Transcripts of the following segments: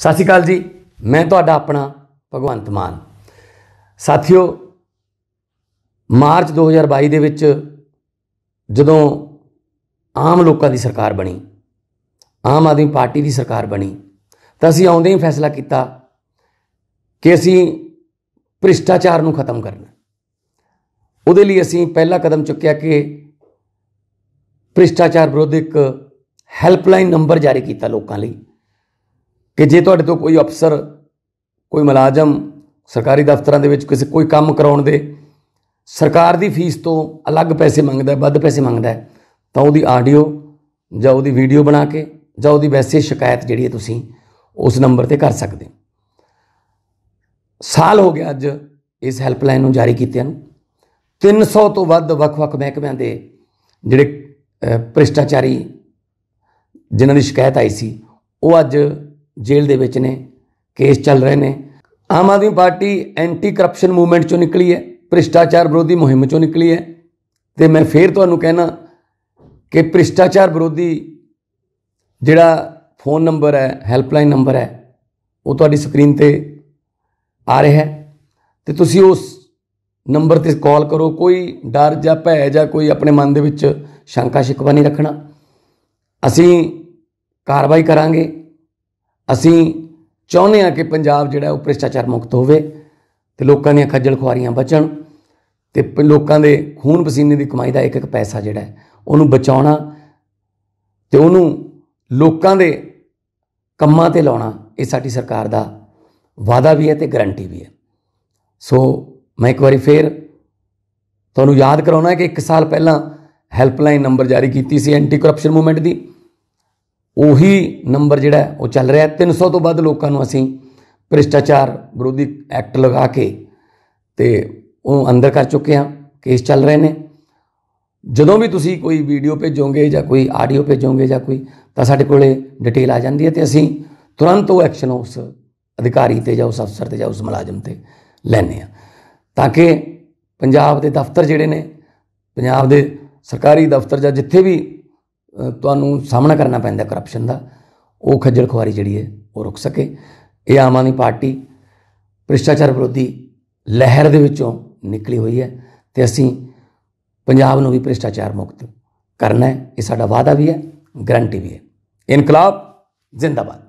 ਸਤਿ ਸ਼੍ਰੀ ਅਕਾਲ ਜੀ ਮੈਂ ਤੁਹਾਡਾ ਆਪਣਾ ਭਗਵੰਤ ਮਾਨ ਸਾਥੀਓ ਮਾਰਚ 2022 ਦੇ ਵਿੱਚ ਜਦੋਂ ਆਮ ਲੋਕਾਂ ਦੀ ਸਰਕਾਰ ਬਣੀ ਆਮ ਆਦਮੀ ਪਾਰਟੀ ਦੀ ਸਰਕਾਰ ਬਣੀ ਤਾਂ ਅਸੀਂ ਆਉਂਦੇ ਹੀ ਫੈਸਲਾ ਕੀਤਾ ਕਿ ਅਸੀਂ ਭ੍ਰਿਸ਼ਟਾਚਾਰ ਨੂੰ ਖਤਮ ਕਰਨਾ ਉਹਦੇ ਲਈ ਅਸੀਂ ਪਹਿਲਾ ਕਦਮ ਚੁੱਕਿਆ ਕਿ ਭ੍ਰਿਸ਼ਟਾਚਾਰ ਵਿਰੋਧੀ ਇੱਕ ਹੈਲਪਲਾਈਨ ਨੰਬਰ ਜਾਰੀ ਕੀਤਾ ਲੋਕਾਂ ਲਈ ਕਿ ਜੇ ਤੁਹਾਡੇ ਤੋਂ ਕੋਈ ਅਫਸਰ ਕੋਈ ਮੁਲਾਜ਼ਮ ਸਰਕਾਰੀ ਦਫ਼ਤਰਾਂ ਦੇ ਵਿੱਚ ਕਿਸੇ ਕੋਈ ਕੰਮ ਕਰਾਉਣ ਦੇ ਸਰਕਾਰ ਦੀ ਫੀਸ ਤੋਂ ਅਲੱਗ ਪੈਸੇ ਮੰਗਦਾ ਵੱਧ ਪੈਸੇ ਮੰਗਦਾ ਤਾਂ ਉਹਦੀ ਆਡੀਓ ਜਾਂ ਉਹਦੀ ਵੀਡੀਓ ਬਣਾ ਕੇ ਜਾਂ ਉਹਦੀ ਵੈਸੇ ਸ਼ਿਕਾਇਤ ਜਿਹੜੀ ਹੈ ਤੁਸੀਂ ਉਸ ਨੰਬਰ ਤੇ ਕਰ ਸਕਦੇ ਹੋ ਸਾਲ ਹੋ ਗਿਆ ਅੱਜ ਇਸ ਹੈਲਪਲਾਈਨ ਨੂੰ ਜਾਰੀ ਕੀਤੇ ਹਨ 300 ਤੋਂ ਵੱਧ ਵੱਖ-ਵੱਖ ਮਹਿਕਮਿਆਂ ਦੇ ਜਿਹੜੇ ਭ੍ਰਿਸ਼ਟਾਚਾਰੀ ਜਿਨ੍ਹਾਂ ਦੀ ਸ਼ਿਕਾਇਤ ਆਈ ਸੀ ਉਹ ਅੱਜ ਜੇਲ੍ਹ ਦੇ ਵਿੱਚ ਨੇ ਕੇਸ ਚੱਲ ਰਹੇ ਨੇ Aam Aadmi Party anti corruption movement ਚੋਂ ਨਿਕਲੀ ਹੈ ਭ੍ਰਿਸ਼ਟਾਚਾਰ ਵਿਰੋਧੀ ਮੁਹਿੰਮ ਚੋਂ ਨਿਕਲੀ ਹੈ ਤੇ ਮੈਂ ਫੇਰ ਤੁਹਾਨੂੰ ਕਹਿਣਾ ਕਿ ਭ੍ਰਿਸ਼ਟਾਚਾਰ ਵਿਰੋਧੀ ਜਿਹੜਾ ਫੋਨ ਨੰਬਰ ਹੈ ਹੈਲਪਲਾਈਨ ਨੰਬਰ ਹੈ ਉਹ ਤੁਹਾਡੀ ਸਕਰੀਨ ਤੇ ਆ ਰਿਹਾ ਹੈ ਤੇ ਤੁਸੀਂ ਉਸ ਨੰਬਰ ਤੇ ਕਾਲ ਕਰੋ ਕੋਈ ਡਰ ਜਾਂ ਭੈ ਜਾਂ ਕੋਈ ਆਪਣੇ ਮਨ ਦੇ ਵਿੱਚ ਸ਼ੰਕਾ ਸ਼ਿਕਵਾ ਨਹੀਂ ਰੱਖਣਾ ਅਸੀਂ ਕਾਰਵਾਈ ਕਰਾਂਗੇ ਅਸੀਂ ਚਾਹੁੰਦੇ ਹਾਂ ਕਿ ਪੰਜਾਬ ਜਿਹੜਾ ਉਹ ਭ੍ਰਿਸ਼ਟਾਚਾਰ ਮੁਕਤ ਹੋਵੇ ਤੇ ਲੋਕਾਂ ਦੀਆਂ ਖੱਜਲ ਖੁਆਰੀਆਂ ਬਚਣ ਤੇ ਲੋਕਾਂ ਦੇ ਖੂਨ ਪਸੀਨੇ ਦੀ ਕਮਾਈ ਦਾ ਇੱਕ ਇੱਕ ਪੈਸਾ ਜਿਹੜਾ ਹੈ ਉਹਨੂੰ ਬਚਾਉਣਾ ਤੇ ਉਹਨੂੰ ਲੋਕਾਂ ਦੇ ਕੰਮਾਂ ਤੇ ਲਾਉਣਾ ਇਹ ਸਾਡੀ ਸਰਕਾਰ ਦਾ ਵਾਦਾ ਵੀ ਹੈ ਤੇ ਗਾਰੰਟੀ ਵੀ ਹੈ ਸੋ ਮੈਂ ਇੱਕ ਵਾਰੀ ਫੇਰ ਤੁਹਾਨੂੰ ਯਾਦ ਕਰਾਉਣਾ ਹੈ ਕਿ 1 ਸਾਲ ਪਹਿਲਾਂ ਹੈਲਪਲਾਈਨ ਨੰਬਰ ਜਾਰੀ ਕੀਤੀ ਸੀ ਐਂਟੀ ਕਰਪਸ਼ਨ ਮੂਵਮੈਂਟ ਦੀ ਉਹੀ ਨੰਬਰ ਜਿਹੜਾ ਉਹ ਚੱਲ ਰਿਹਾ 300 ਤੋਂ ਵੱਧ ਲੋਕਾਂ ਨੂੰ ਅਸੀਂ ਭ੍ਰਿਸ਼ਟਾਚਾਰ ਵਿਰੋਧੀ ਐਕਟ ਲਗਾ ਕੇ ਤੇ ਉਹ ਅੰਦਰ ਕਰ ਚੁੱਕੇ ਆ ਕੇਸ ਚੱਲ ਰਹੇ ਨੇ ਜਦੋਂ ਵੀ ਤੁਸੀਂ ਕੋਈ ਵੀਡੀਓ ਭੇਜੋਗੇ ਜਾਂ ਕੋਈ ਆਡੀਓ ਭੇਜੋਗੇ ਜਾਂ ਕੋਈ ਤਾਂ ਸਾਡੇ ਕੋਲੇ ਡਿਟੇਲ ਆ ਜਾਂਦੀ ਹੈ ਤੇ ਅਸੀਂ ਤੁਰੰਤ ਉਹ ਐਕਸ਼ਨ ਉਸ ਅਧਿਕਾਰੀ ਤੇ ਜਾਂ ਉਸ ਅਫਸਰ ਤੇ ਜਾਂ ਉਸ ਮੁਲਾਜ਼ਮ ਤੇ ਲੈਣੇ ਆ ਤਾਂ ਕਿ ਪੰਜਾਬ ਦੇ ਦਫ਼ਤਰ ਜਿਹੜੇ ਨੇ ਪੰਜਾਬ ਦੇ ਸਰਕਾਰੀ ਦਫ਼ਤਰ ਜਾਂ ਜਿੱਥੇ ਵੀ ਤੁਹਾਨੂੰ ਸਾਹਮਣਾ ਕਰਨਾ ਪੈਂਦਾ ਕਰਪਸ਼ਨ ਦਾ ਉਹ ਖੱਜਲ ਖੁਆਰੀ ਜਿਹੜੀ ਹੈ ਉਹ ਰੁਕ ਸਕੇ ਇਹ ਆਮ ਆਦਮੀ ਪਾਰਟੀ ਭ੍ਰਿਸ਼ਟਾਚਾਰ ਵਿਰੋਧੀ ਲਹਿਰ ਦੇ ਵਿੱਚੋਂ ਨਿਕਲੀ ਹੋਈ ਹੈ ਤੇ ਅਸੀਂ ਪੰਜਾਬ ਨੂੰ ਵੀ ਭ੍ਰਿਸ਼ਟਾਚਾਰ ਮੁਕਤ ਕਰਨਾ ਹੈ ਇਹ ਸਾਡਾ ਵਾਅਦਾ ਵੀ ਹੈ ਗਰੰਟੀ ਵੀ ਹੈ ਇਨਕਲਾਬ ਜ਼ਿੰਦਾਬਾਦ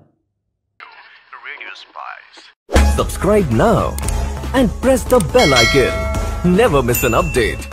subscribe now and press the bell icon never miss an update